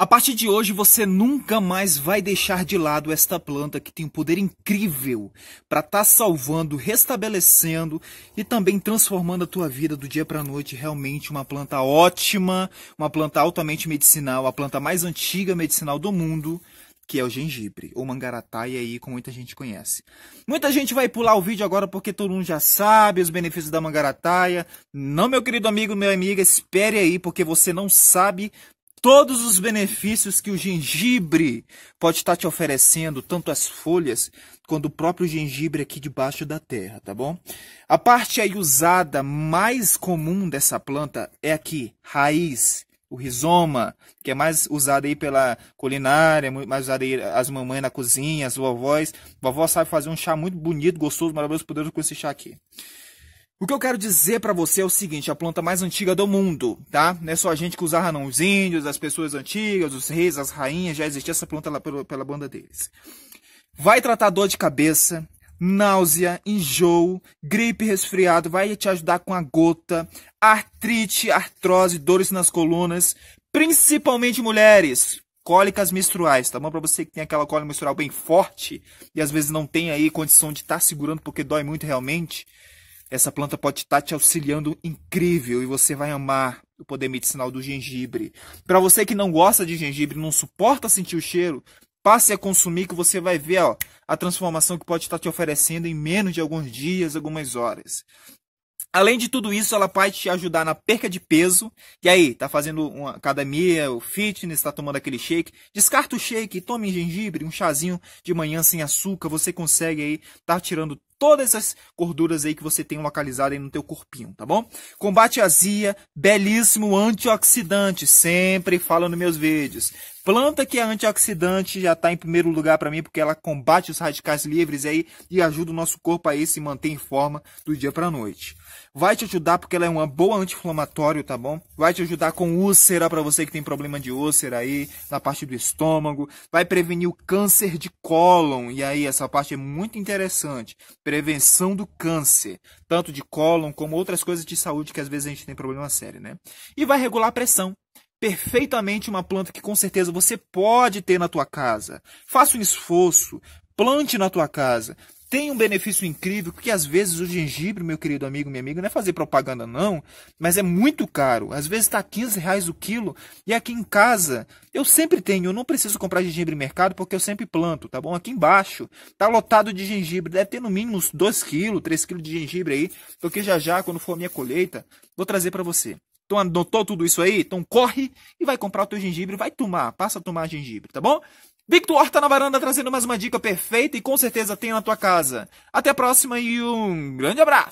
A partir de hoje, você nunca mais vai deixar de lado esta planta que tem um poder incrível para estar tá salvando, restabelecendo e também transformando a tua vida do dia para a noite. Realmente uma planta ótima, uma planta altamente medicinal, a planta mais antiga medicinal do mundo, que é o gengibre, ou mangarataia é aí, como muita gente conhece. Muita gente vai pular o vídeo agora porque todo mundo já sabe os benefícios da mangarataia. Não, meu querido amigo, minha amiga, espere aí, porque você não sabe todos os benefícios que o gengibre pode estar te oferecendo, tanto as folhas quanto o próprio gengibre aqui debaixo da terra, tá bom? A parte aí usada mais comum dessa planta é aqui, raiz, o rizoma, que é mais usado aí pela culinária, mais usado aí as mamães na cozinha, as vovós. A vovó sabe fazer um chá muito bonito, gostoso, maravilhoso, poderoso com esse chá aqui. O que eu quero dizer para você é o seguinte, a planta mais antiga do mundo, tá? Não é só a gente que usava não, os índios, as pessoas antigas, os reis, as rainhas, já existia essa planta lá pela, pela banda deles. Vai tratar dor de cabeça, náusea, enjoo, gripe, resfriado, vai te ajudar com a gota, artrite, artrose, dores nas colunas, principalmente mulheres, cólicas menstruais, tá bom? Pra você que tem aquela cólica menstrual bem forte e às vezes não tem aí condição de estar tá segurando porque dói muito realmente, essa planta pode estar tá te auxiliando incrível e você vai amar o poder medicinal do gengibre. Para você que não gosta de gengibre, não suporta sentir o cheiro, passe a consumir que você vai ver ó, a transformação que pode estar tá te oferecendo em menos de alguns dias, algumas horas. Além de tudo isso, ela pode te ajudar na perca de peso. E aí, tá fazendo uma academia, o fitness, está tomando aquele shake. Descarta o shake, tome gengibre, um chazinho de manhã sem açúcar. Você consegue aí tá tirando todas as gorduras aí que você tem localizado aí no teu corpinho, tá bom? Combate a azia, belíssimo antioxidante, sempre falo nos meus vídeos. Planta que é antioxidante já está em primeiro lugar para mim, porque ela combate os radicais livres aí e ajuda o nosso corpo a se manter em forma do dia para noite. Vai te ajudar porque ela é uma boa anti-inflamatório, tá bom? Vai te ajudar com úlcera para você que tem problema de úlcera aí, na parte do estômago. Vai prevenir o câncer de cólon, e aí essa parte é muito interessante. Prevenção do câncer, tanto de cólon como outras coisas de saúde que às vezes a gente tem problema sério, né? E vai regular a pressão perfeitamente uma planta que com certeza você pode ter na tua casa. Faça um esforço, plante na tua casa. Tem um benefício incrível, porque às vezes o gengibre, meu querido amigo, minha amiga, não é fazer propaganda não, mas é muito caro. Às vezes está 15 reais o quilo e aqui em casa eu sempre tenho, eu não preciso comprar gengibre no mercado porque eu sempre planto, tá bom? Aqui embaixo tá lotado de gengibre, deve ter no mínimo uns 2 quilos, 3 quilos de gengibre aí, porque já já, quando for a minha colheita, vou trazer para você. Tu então, anotou tudo isso aí? Então corre e vai comprar o teu gengibre, vai tomar, passa a tomar gengibre, tá bom? Victor Horta tá na varanda trazendo mais uma dica perfeita e com certeza tem na tua casa. Até a próxima e um grande abraço!